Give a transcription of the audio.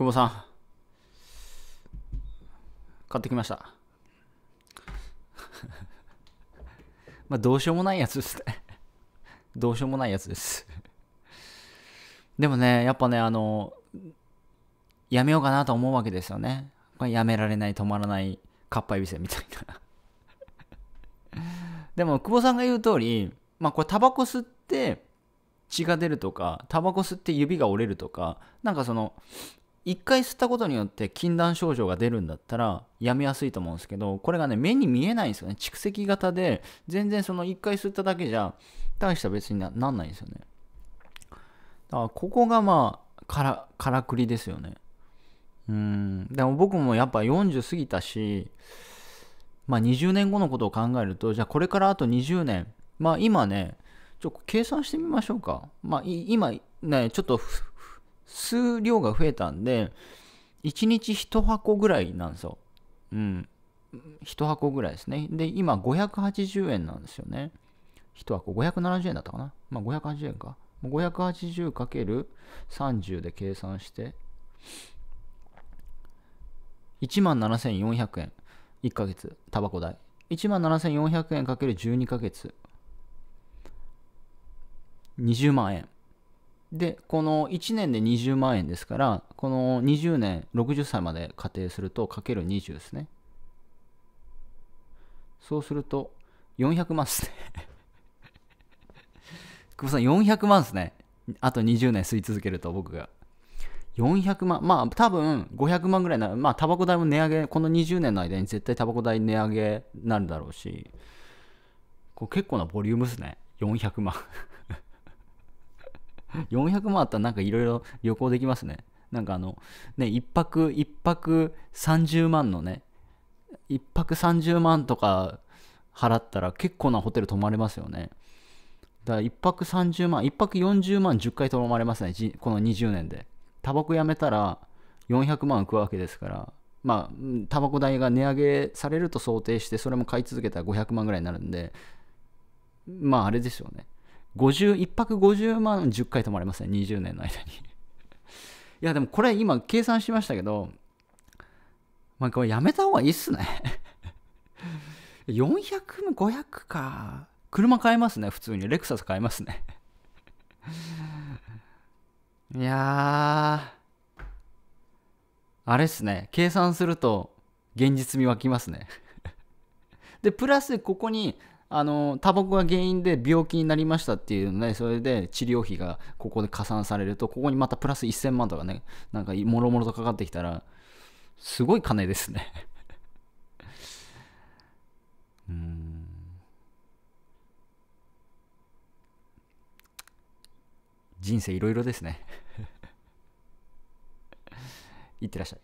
久保さん買ってきました まあどうしようもないやつですねどうしようもないやつですでもねやっぱねあのやめようかなと思うわけですよねこれやめられない止まらないかっぱえびせみたいな でも久保さんが言う通りまあこれタバコ吸って血が出るとかタバコ吸って指が折れるとかなんかその1回吸ったことによって禁断症状が出るんだったらやめやすいと思うんですけどこれがね目に見えないんですよね蓄積型で全然その1回吸っただけじゃ大した別になんないんですよねだからここがまあからからくりですよねうんでも僕もやっぱ40過ぎたしまあ20年後のことを考えるとじゃあこれからあと20年まあ今ねちょっと計算してみましょうかまあ今ねちょっと数量が増えたんで、1日1箱ぐらいなんですよ。うん。1箱ぐらいですね。で、今580円なんですよね。1箱570円だったかな。まあ580円か。580×30 で計算して、17,400円。1ヶ月、タバコ代。17,400円 ×12 ヶ月。20万円。で、この1年で20万円ですから、この20年、60歳まで仮定すると、かける20ですね。そうすると、400万ですね 久保さん、400万ですね。あと20年吸い続けると、僕が。400万、まあ多分500万ぐらいな、まあタバコ代も値上げ、この20年の間に絶対タバコ代値上げなるだろうし、これ結構なボリュームですね。400万400 万あったらなんかいろいろ旅行できますね。なんかあの、ね、一泊、一泊30万のね、一泊30万とか払ったら結構なホテル泊まれますよね。だから一泊30万、一泊40万10回泊まれますね、この20年で。タバコやめたら400万浮くわけですから、まあ、タバコ代が値上げされると想定して、それも買い続けたら500万ぐらいになるんで、まあ、あれですよね。1泊50万10回泊まれますね20年の間に いやでもこれ今計算しましたけどまあこれやめた方がいいっすね400 も500か車買えますね普通にレクサス買えますね いやあれっすね計算すると現実味湧きますねでプラスここにあのタバコが原因で病気になりましたっていうのでそれで治療費がここで加算されるとここにまたプラス1000万とかねなんかもろもろとかかってきたらすごい金ですね 人生いろいろですね いってらっしゃい